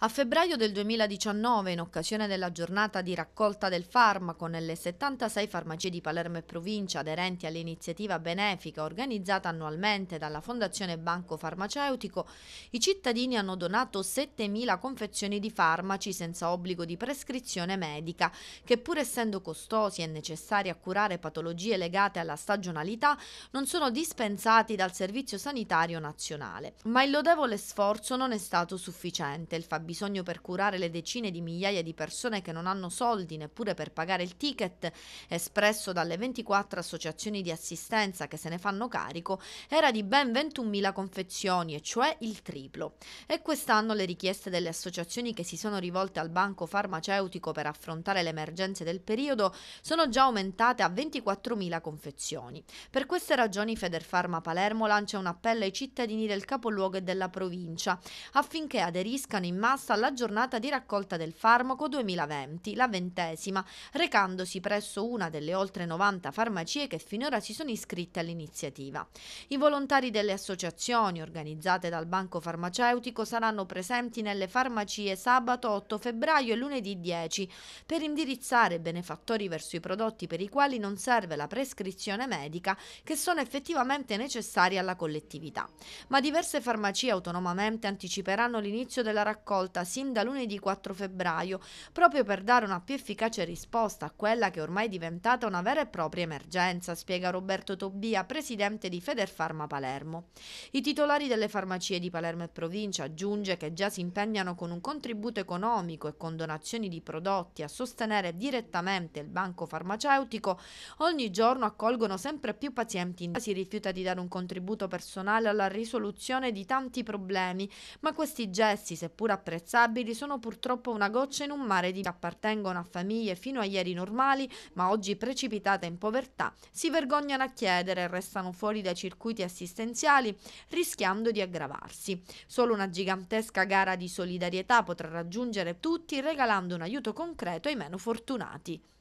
A febbraio del 2019, in occasione della giornata di raccolta del farmaco nelle 76 farmacie di Palermo e provincia aderenti all'iniziativa benefica organizzata annualmente dalla Fondazione Banco Farmaceutico, i cittadini hanno donato 7.000 confezioni di farmaci senza obbligo di prescrizione medica, che pur essendo costosi e necessari a curare patologie legate alla stagionalità, non sono dispensati dal Servizio Sanitario Nazionale. Ma il lodevole sforzo non è stato sufficiente. Il bisogno per curare le decine di migliaia di persone che non hanno soldi neppure per pagare il ticket espresso dalle 24 associazioni di assistenza che se ne fanno carico, era di ben 21.000 confezioni, e cioè il triplo. E quest'anno le richieste delle associazioni che si sono rivolte al banco farmaceutico per affrontare le emergenze del periodo sono già aumentate a 24.000 confezioni. Per queste ragioni Federfarma Palermo lancia un appello ai cittadini del capoluogo e della provincia affinché aderiscano in massa rimasta alla giornata di raccolta del farmaco 2020, la ventesima, recandosi presso una delle oltre 90 farmacie che finora si sono iscritte all'iniziativa. I volontari delle associazioni organizzate dal Banco Farmaceutico saranno presenti nelle farmacie sabato 8 febbraio e lunedì 10 per indirizzare benefattori verso i prodotti per i quali non serve la prescrizione medica che sono effettivamente necessari alla collettività. Ma diverse farmacie autonomamente anticiperanno l'inizio della raccolta svolta sin da lunedì 4 febbraio, proprio per dare una più efficace risposta a quella che è ormai è diventata una vera e propria emergenza, spiega Roberto Tobia, presidente di Federfarma Palermo. I titolari delle farmacie di Palermo e provincia aggiunge che già si impegnano con un contributo economico e con donazioni di prodotti a sostenere direttamente il banco farmaceutico, ogni giorno accolgono sempre più pazienti in si rifiuta di dare un contributo personale alla risoluzione di tanti problemi, ma questi gesti, seppur apprezzati, apprezzabili sono purtroppo una goccia in un mare di appartengono a famiglie fino a ieri normali, ma oggi precipitate in povertà, si vergognano a chiedere e restano fuori dai circuiti assistenziali, rischiando di aggravarsi. Solo una gigantesca gara di solidarietà potrà raggiungere tutti regalando un aiuto concreto ai meno fortunati.